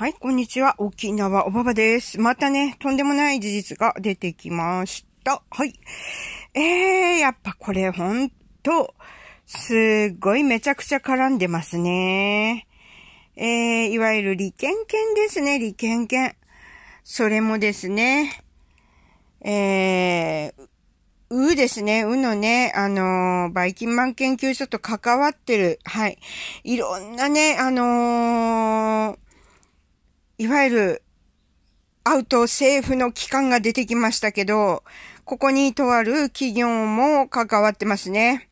はい、こんにちは。沖縄おばばです。またね、とんでもない事実が出てきました。はい。えー、やっぱこれほんと、すごいめちゃくちゃ絡んでますね。えー、いわゆる利権権ですね、利権権。それもですね、えー、うですね、うのね、あのー、バイキンマン研究所と関わってる、はい。いろんなね、あのーいわゆるアウト政府の機関が出てきましたけど、ここにとある企業も関わってますね。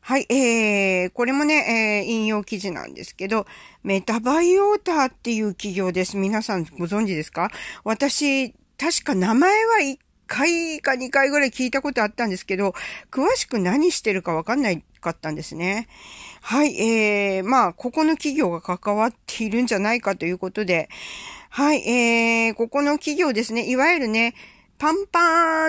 はい、えー、これもね、えー、引用記事なんですけど、メタバイオーターっていう企業です。皆さんご存知ですか私、確か名前は1回か2回ぐらい聞いたことあったんですけど、詳しく何してるかわかんないかったんですね。はい、えー、まあ、ここの企業が関わっているんじゃないかということで、はい、えー、ここの企業ですね、いわゆるね、パンパ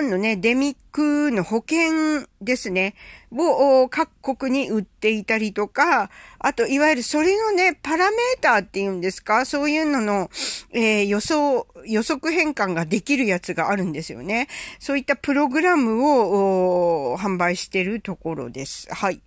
ーンのね、デミッ薬の保険ですね、を各国に売っていたりとか、あと、いわゆるそれのね、パラメーターっていうんですかそういうのの、えー、予想、予測変換ができるやつがあるんですよね。そういったプログラムを販売してるところです。はい。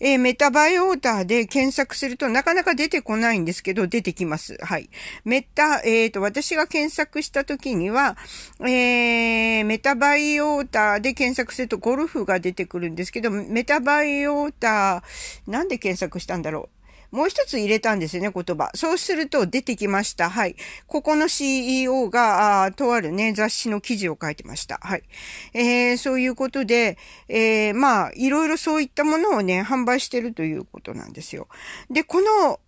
えー、メタバイオーターで検索するとなかなか出てこないんですけど、出てきます。はい。メタ、えっ、ー、と、私が検索した時には、えー、メタバイオーターで検索するとゴルフが出てくるんですけど、メタバイオーター、なんで検索したんだろう。もう一つ入れたんですよね、言葉。そうすると出てきました。はい。ここの CEO が、あとあるね、雑誌の記事を書いてました。はい。えー、そういうことで、えー、まあ、いろいろそういったものをね、販売してるということなんですよ。で、この、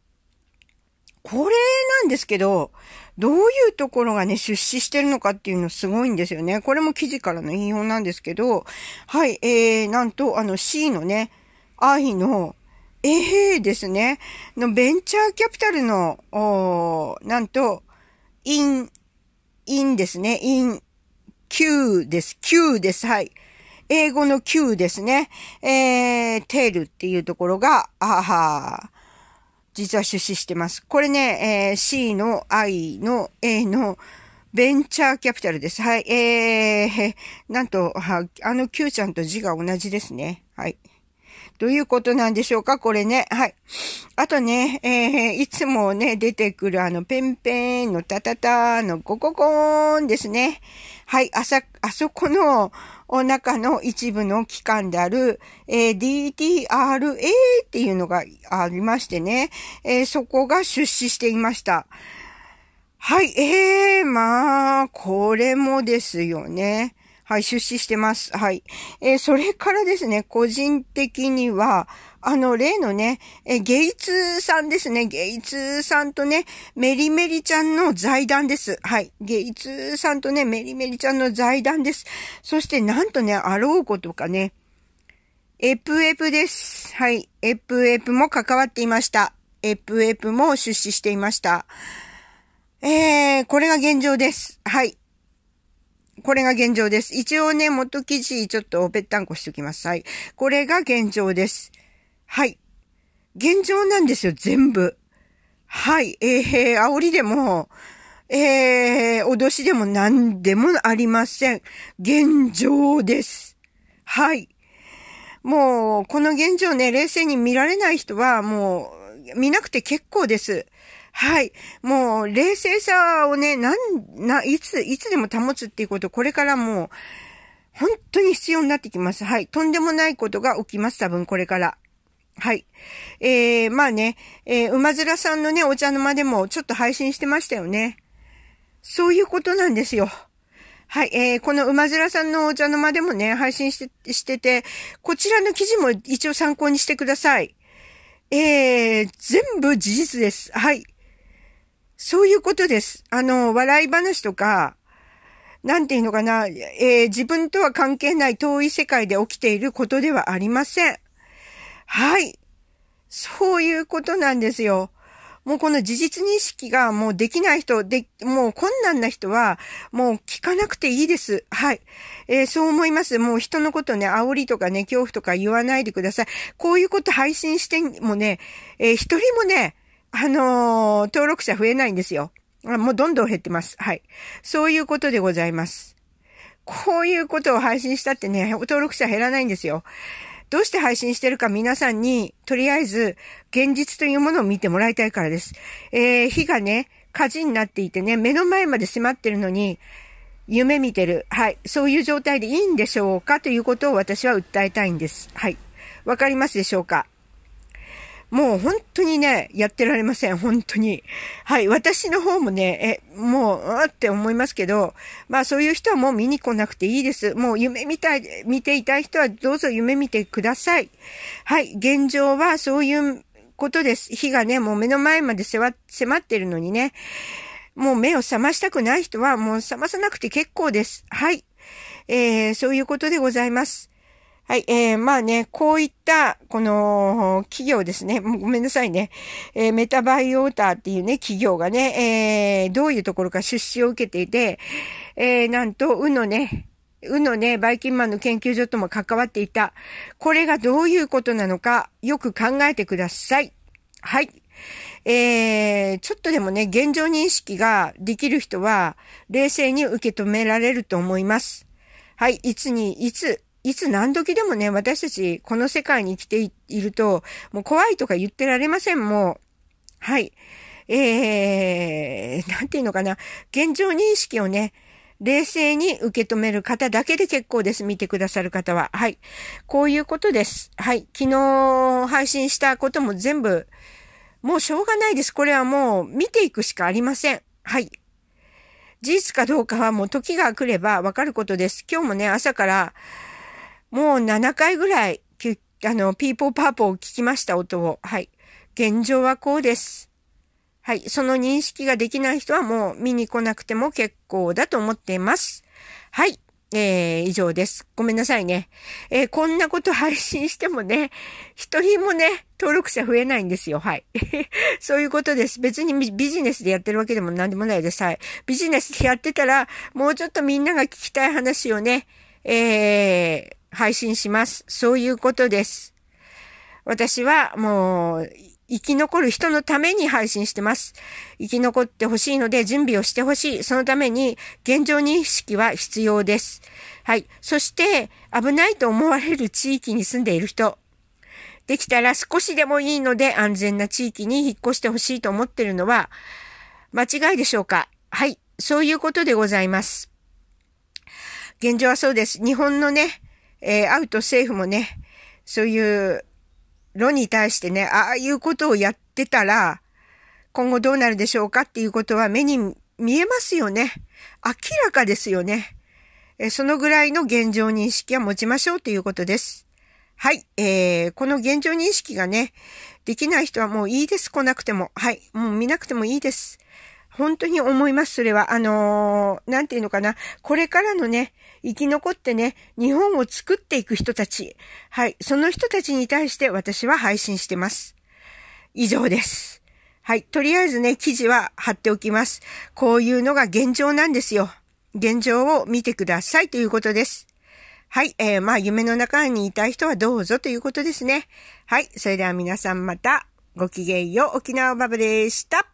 これなんですけど、どういうところがね、出資してるのかっていうのすごいんですよね。これも記事からの引用なんですけど、はい、えー、なんと、あの C のね、I の、えー、ですね、のベンチャーキャピタルの、おなんと、イン、インですね、イン、Q です、Q です、はい。英語の Q ですね。えー、テールっていうところが、あは実は出資してます。これね、えー、C の I の A のベンチャーキャピタルです。はい。えー、なんと、あの Q ちゃんと字が同じですね。はい。どういうことなんでしょうかこれね。はい。あとね、えー、いつもね、出てくるあの、ペンペンのタタタのゴココーンですね。はい、あさ、あそこの、お中の一部の機関である、えー、DTRA っていうのがありましてね、えー、そこが出資していました。はい、えー、まあ、これもですよね。はい、出資してます。はい。えー、それからですね、個人的には、あの、例のね、えー、ゲイツさんですね。ゲイツさんとね、メリメリちゃんの財団です。はい。ゲイツさんとね、メリメリちゃんの財団です。そして、なんとね、あろうことかね、エプエプです。はい。エプエプも関わっていました。エプエプも出資していました。えー、これが現状です。はい。これが現状です。一応ね、元記事ちょっとぺったんこしておきます。はい。これが現状です。はい。現状なんですよ、全部。はい。えー、煽りでも、えー、脅しでも何でもありません。現状です。はい。もう、この現状ね、冷静に見られない人は、もう、見なくて結構です。はい。もう、冷静さをね、なん、な、いつ、いつでも保つっていうこと、これからもう、本当に必要になってきます。はい。とんでもないことが起きます。多分、これから。はい。えー、まあね、えー、馬面さんのね、お茶の間でもちょっと配信してましたよね。そういうことなんですよ。はい、えー、この馬面さんのお茶の間でもね、配信して、してて、こちらの記事も一応参考にしてください。えー、全部事実です。はい。そういうことです。あの、笑い話とか、なんていうのかな、えー、自分とは関係ない遠い世界で起きていることではありません。はい。そういうことなんですよ。もうこの事実認識がもうできない人、で、もう困難な人は、もう聞かなくていいです。はい。えー、そう思います。もう人のことね、煽りとかね、恐怖とか言わないでください。こういうこと配信してもね、えー、一人もね、あのー、登録者増えないんですよ。もうどんどん減ってます。はい。そういうことでございます。こういうことを配信したってね、登録者減らないんですよ。どうして配信してるか皆さんに、とりあえず、現実というものを見てもらいたいからです。えー、火がね、火事になっていてね、目の前まで迫ってるのに、夢見てる。はい。そういう状態でいいんでしょうかということを私は訴えたいんです。はい。わかりますでしょうかもう本当にね、やってられません。本当に。はい。私の方もね、え、もう、あって思いますけど、まあそういう人はもう見に来なくていいです。もう夢見たい、見ていたい人はどうぞ夢見てください。はい。現状はそういうことです。火がね、もう目の前まで迫ってるのにね、もう目を覚ましたくない人はもう覚まさなくて結構です。はい。えー、そういうことでございます。はい、えー、まあね、こういった、この、企業ですね。ごめんなさいね。えー、メタバイオーターっていうね、企業がね、えー、どういうところか出資を受けていて、えー、なんと、うのね、うのね、バイキンマンの研究所とも関わっていた。これがどういうことなのか、よく考えてください。はい。えー、ちょっとでもね、現状認識ができる人は、冷静に受け止められると思います。はい、いつに、いつ、いつ何時でもね、私たちこの世界に生きていると、もう怖いとか言ってられません、もう。はい。えー、なんていうのかな。現状認識をね、冷静に受け止める方だけで結構です。見てくださる方は。はい。こういうことです。はい。昨日配信したことも全部、もうしょうがないです。これはもう見ていくしかありません。はい。事実かどうかはもう時が来ればわかることです。今日もね、朝から、もう7回ぐらい、あの、ピーポーパーポー聞きました、音を。はい。現状はこうです。はい。その認識ができない人はもう見に来なくても結構だと思っています。はい。えー、以上です。ごめんなさいね。えー、こんなこと配信してもね、一人もね、登録者増えないんですよ。はい。そういうことです。別にビジネスでやってるわけでも何でもないです。はい。ビジネスでやってたら、もうちょっとみんなが聞きたい話をね、えー、配信します。そういうことです。私はもう生き残る人のために配信してます。生き残ってほしいので準備をしてほしい。そのために現状認識は必要です。はい。そして危ないと思われる地域に住んでいる人。できたら少しでもいいので安全な地域に引っ越してほしいと思ってるのは間違いでしょうかはい。そういうことでございます。現状はそうです。日本のね、えー、ウト政府もね、そういう論に対してね、ああいうことをやってたら、今後どうなるでしょうかっていうことは目に見えますよね。明らかですよね。えー、そのぐらいの現状認識は持ちましょうということです。はい。えー、この現状認識がね、できない人はもういいです。来なくても。はい。もう見なくてもいいです。本当に思います。それは、あのー、なんていうのかな。これからのね、生き残ってね、日本を作っていく人たち。はい。その人たちに対して私は配信してます。以上です。はい。とりあえずね、記事は貼っておきます。こういうのが現状なんですよ。現状を見てくださいということです。はい。えー、まあ、夢の中にいたい人はどうぞということですね。はい。それでは皆さんまたごきげんよう。沖縄バブでした。